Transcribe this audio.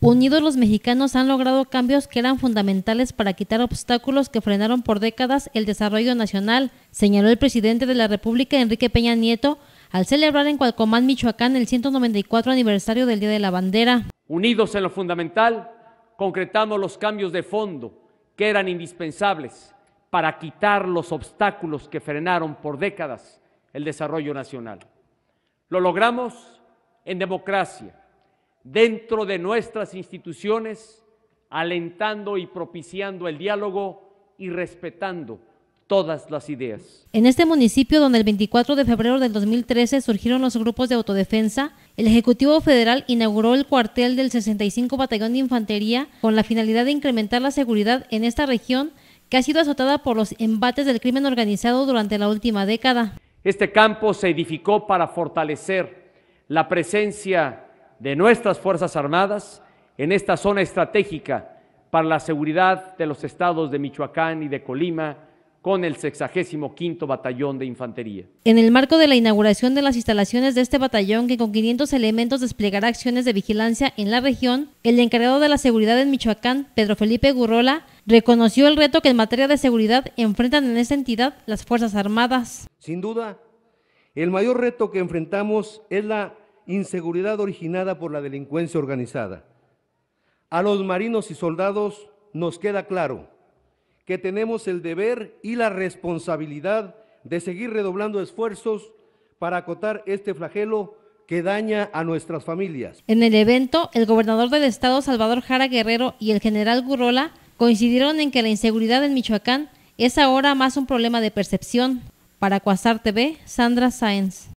Unidos los mexicanos han logrado cambios que eran fundamentales para quitar obstáculos que frenaron por décadas el desarrollo nacional, señaló el presidente de la República, Enrique Peña Nieto, al celebrar en Cualcomán, Michoacán, el 194 aniversario del Día de la Bandera. Unidos en lo fundamental, concretamos los cambios de fondo que eran indispensables para quitar los obstáculos que frenaron por décadas el desarrollo nacional. Lo logramos en democracia dentro de nuestras instituciones, alentando y propiciando el diálogo y respetando todas las ideas. En este municipio donde el 24 de febrero del 2013 surgieron los grupos de autodefensa, el Ejecutivo Federal inauguró el cuartel del 65 Batallón de Infantería con la finalidad de incrementar la seguridad en esta región que ha sido azotada por los embates del crimen organizado durante la última década. Este campo se edificó para fortalecer la presencia de nuestras Fuerzas Armadas en esta zona estratégica para la seguridad de los estados de Michoacán y de Colima, con el 65 Batallón de Infantería. En el marco de la inauguración de las instalaciones de este batallón, que con 500 elementos desplegará acciones de vigilancia en la región, el encargado de la seguridad en Michoacán, Pedro Felipe Gurrola, reconoció el reto que en materia de seguridad enfrentan en esta entidad las Fuerzas Armadas. Sin duda, el mayor reto que enfrentamos es la inseguridad originada por la delincuencia organizada. A los marinos y soldados nos queda claro que tenemos el deber y la responsabilidad de seguir redoblando esfuerzos para acotar este flagelo que daña a nuestras familias. En el evento, el gobernador del estado, Salvador Jara Guerrero, y el general Gurrola coincidieron en que la inseguridad en Michoacán es ahora más un problema de percepción. Para Cuasar TV, Sandra Sáenz.